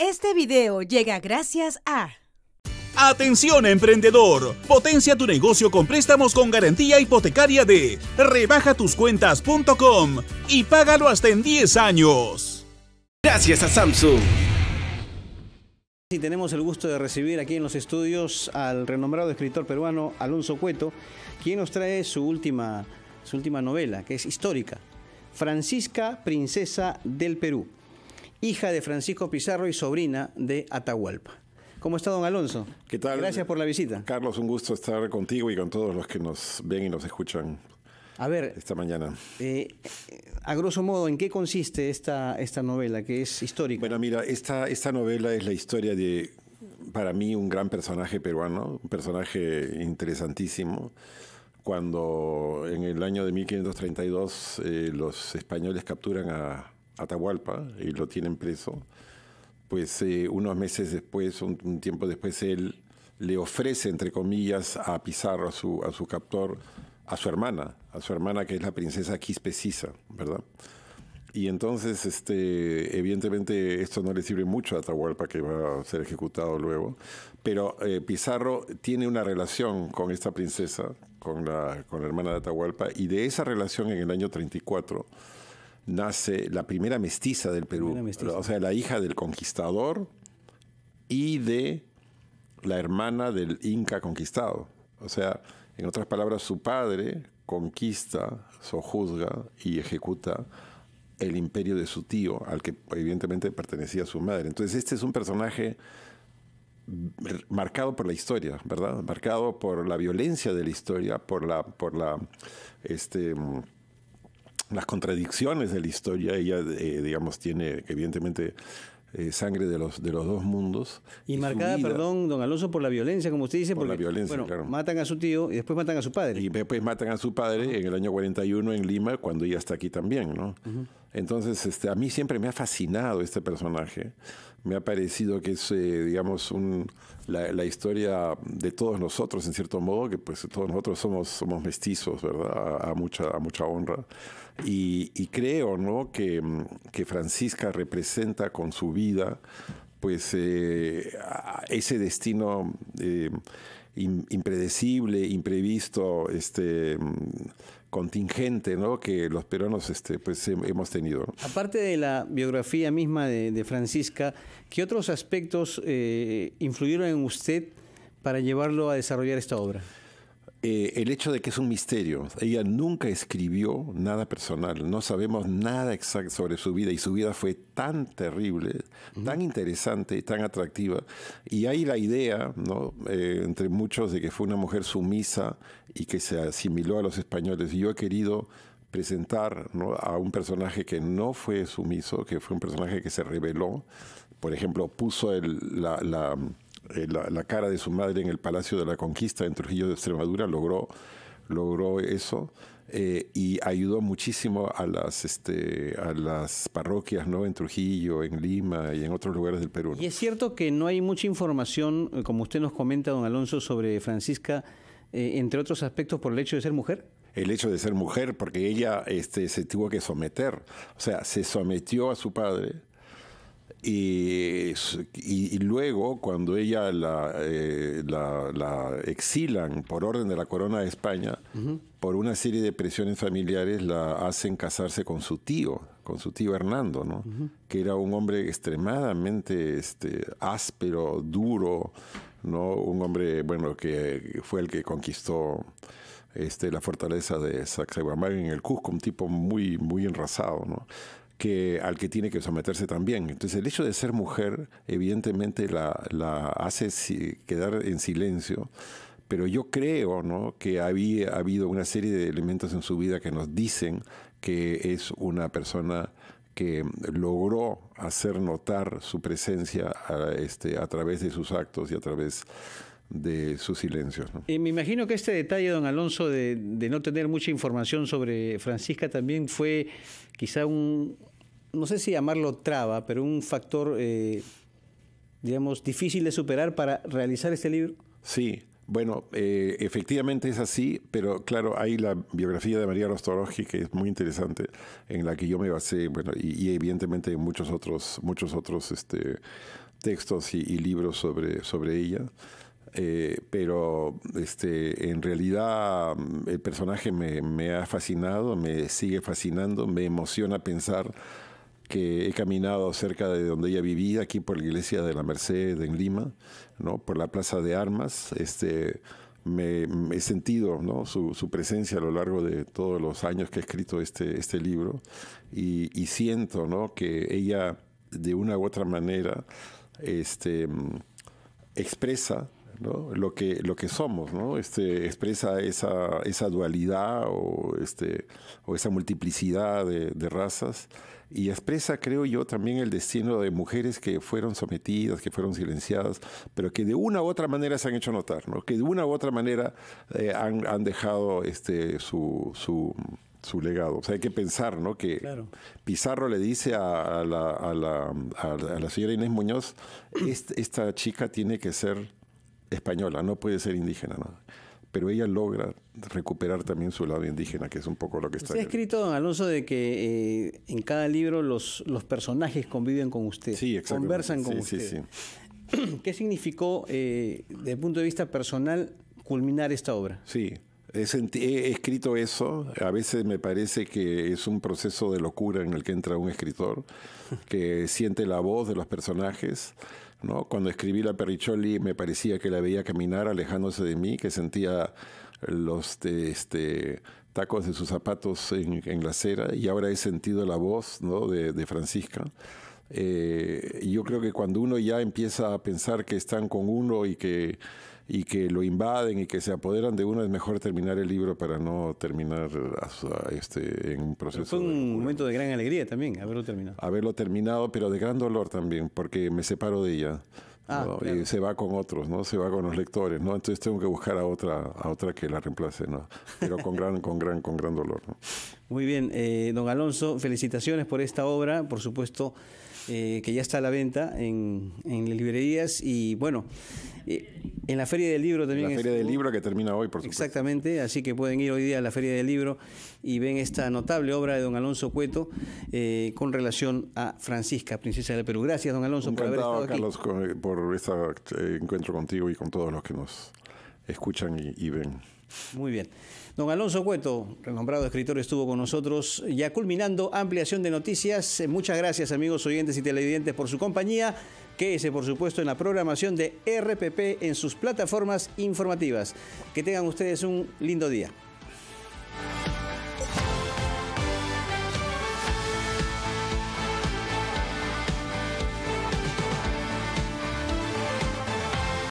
Este video llega gracias a... Atención emprendedor, potencia tu negocio con préstamos con garantía hipotecaria de rebajatuscuentas.com y págalo hasta en 10 años. Gracias a Samsung. Y tenemos el gusto de recibir aquí en los estudios al renombrado escritor peruano Alonso Cueto, quien nos trae su última, su última novela, que es histórica, Francisca, Princesa del Perú hija de Francisco Pizarro y sobrina de Atahualpa. ¿Cómo está, don Alonso? ¿Qué tal? Gracias por la visita. Carlos, un gusto estar contigo y con todos los que nos ven y nos escuchan. A ver, esta mañana. Eh, a grosso modo, ¿en qué consiste esta, esta novela que es histórica? Bueno, mira, esta, esta novela es la historia de, para mí, un gran personaje peruano, un personaje interesantísimo. Cuando en el año de 1532 eh, los españoles capturan a, Atahualpa y lo tienen preso, pues eh, unos meses después, un, tiempo después, él le ofrece, entre comillas, a Pizarro, a su, a su captor, a su hermana, a su hermana que es la princesa Quispecisa, ¿verdad? Y entonces, este, evidentemente, esto no le sirve mucho a Atahualpa, que va a ser ejecutado luego, pero eh, Pizarro tiene una relación con esta princesa, con la, con la hermana de Atahualpa, y de esa relación en el año 34 nace la primera mestiza del Perú, o sea, la hija del conquistador y de la hermana del inca conquistado. O sea, en otras palabras, su padre conquista, sojuzga y ejecuta el imperio de su tío, al que evidentemente pertenecía su madre. Entonces, este es un personaje marcado por la historia, ¿verdad? Marcado por la violencia de la historia, por la, por la, este, las contradicciones de la historia. Ella, eh, digamos, tiene evidentemente eh, sangre de los, de los dos mundos. Y, marcada, perdón, don Alonso, por la violencia, como usted dice. Por porque, la violencia, claro. Matan a su tío y después matan a su padre. Y después matan a su padre en el año 41 en Lima, cuando ella está aquí también, ¿no? Entonces, este, a mí siempre me ha fascinado este personaje me ha parecido que es, eh, digamos, la, historia de todos nosotros, en cierto modo, que pues todos nosotros somos, somos mestizos, ¿verdad? A, mucha, mucha honra. Y, creo, ¿no? Que, que, Francisca representa con su vida, pues, eh, ese destino eh, impredecible, imprevisto, este contingente ¿no? que los peruanos este, pues, hemos tenido. Aparte de la biografía misma de, Francisca, ¿qué otros aspectos eh, influyeron en usted para llevarlo a desarrollar esta obra? Eh, el hecho de que es un misterio. Ella nunca escribió nada personal, no sabemos nada exacto sobre su vida y su vida fue tan terrible, tan interesante, tan atractiva. Y hay la idea, ¿no? Eh, entre muchos, de que fue una mujer sumisa y que se asimiló a los españoles. Y yo he querido presentar a un personaje que no fue sumiso, que fue un personaje que se rebeló, por ejemplo, puso el, la eh, la, cara de su madre en el Palacio de la Conquista en Trujillo de Extremadura, logró, logró eso. Eh, y ayudó muchísimo a las, este, a las parroquias ¿no? en Trujillo, en Lima y en otros lugares del Perú. Y es cierto que no hay mucha información, eh, como usted nos comenta, don Alonso, sobre Francisca, entre otros aspectos por el hecho de ser mujer el hecho de ser mujer, porque ella este, se tuvo que someter, o sea, se sometió a su padre y, luego, cuando ella eh, la, exilan por orden de la corona de España, por una serie de presiones familiares, la hacen casarse con su tío, con su tío Hernando, ¿no? que era un hombre extremadamente este, áspero, duro, ¿no? un hombre bueno, que fue el que conquistó este, la fortaleza de Sacsayhuamán en el Cusco, un tipo muy, muy enrasado. ¿no? al que tiene que someterse también. Entonces el hecho de ser mujer evidentemente la, hace quedar en silencio, pero yo creo ¿no? que había ha habido una serie de elementos en su vida que nos dicen que es una persona que logró hacer notar su presencia este, a través de sus actos y a través de sus silencios. ¿no? me imagino que este detalle, don Alonso, de, no tener mucha información sobre Francisca también fue quizá un, no sé si llamarlo traba, pero un factor, eh, digamos, difícil de superar para realizar este libro. Sí, bueno, eh, efectivamente es así, pero claro, hay la biografía de María Rostoroski que es muy interesante, en la que yo me basé, bueno, y, evidentemente en muchos otros, muchos otros este, textos y, y libros sobre, sobre ella. Eh, pero este, en realidad mm, el personaje me, ha fascinado, me sigue fascinando, me emociona pensar que he caminado cerca de donde ella vivía, aquí por la iglesia de la Merced en Lima, ¿no? por la Plaza de Armas. Este, he sentido su, presencia a lo largo de todos los años que he escrito este, este libro y, siento que ella de una u otra manera este, mm, expresa lo, que, lo que somos, ¿no? este, expresa esa, dualidad o, este, o esa multiplicidad de, razas y expresa, creo yo, también el destino de mujeres que fueron sometidas, que fueron silenciadas, pero que de una u otra manera se han hecho notar, ¿no? que de una u otra manera eh, han, dejado este, su, su legado. hay que pensar, ¿no? Que Pizarro le dice a, la, a, la, señora Inés Muñoz, esta chica tiene que ser española, no puede ser indígena, Pero ella logra recuperar también su lado indígena, que es un poco lo que está... ha escrito, Alonso, de que eh, en cada libro los, los personajes conviven con usted, conversan con usted. ¿Qué significó, eh, desde el punto de vista personal, culminar esta obra? Sí, he escrito eso, a veces me parece que es un proceso de locura en el que entra un escritor, que siente la voz de los personajes cuando escribí La Perricholi me parecía que la veía caminar alejándose de mí, que sentía los este, este, tacos de sus zapatos en, la acera y ahora he sentido la voz de Francisca. Eh, yo creo que cuando uno ya empieza a pensar que están con uno y que, y que lo invaden y que se apoderan de uno, es mejor terminar el libro para no terminar este, en un proceso. fue un momento de gran alegría también haberlo terminado. Haberlo terminado, pero de gran dolor también, porque me separo de ella. Ah, y se va con otros, ¿no? Se va con los lectores, ¿no? Entonces tengo que buscar a otra, a otra que la reemplace, ¿no? Pero con gran, con gran, con gran dolor, Muy bien, eh, don Alonso, felicitaciones por esta obra, por supuesto, eh, que ya está a la venta en, en librerías y bueno, en la Feria del Libro también. del Libro que termina hoy, por supuesto. Exactamente, así que pueden ir hoy día a la Feria del Libro y ven esta notable obra de don Alonso Cueto eh, con relación a Francisca, Princesa del Perú. Gracias, don Alonso, por haber estado aquí. Eh, por este eh, encuentro contigo y con todos los que nos escuchan y ven. Muy bien. Don Alonso Cueto, renombrado escritor, estuvo con nosotros ya culminando ampliación de noticias. Eh, muchas gracias amigos oyentes y televidentes por su compañía. Quédese por supuesto en la programación de RPP en sus plataformas informativas. Que tengan ustedes un lindo día.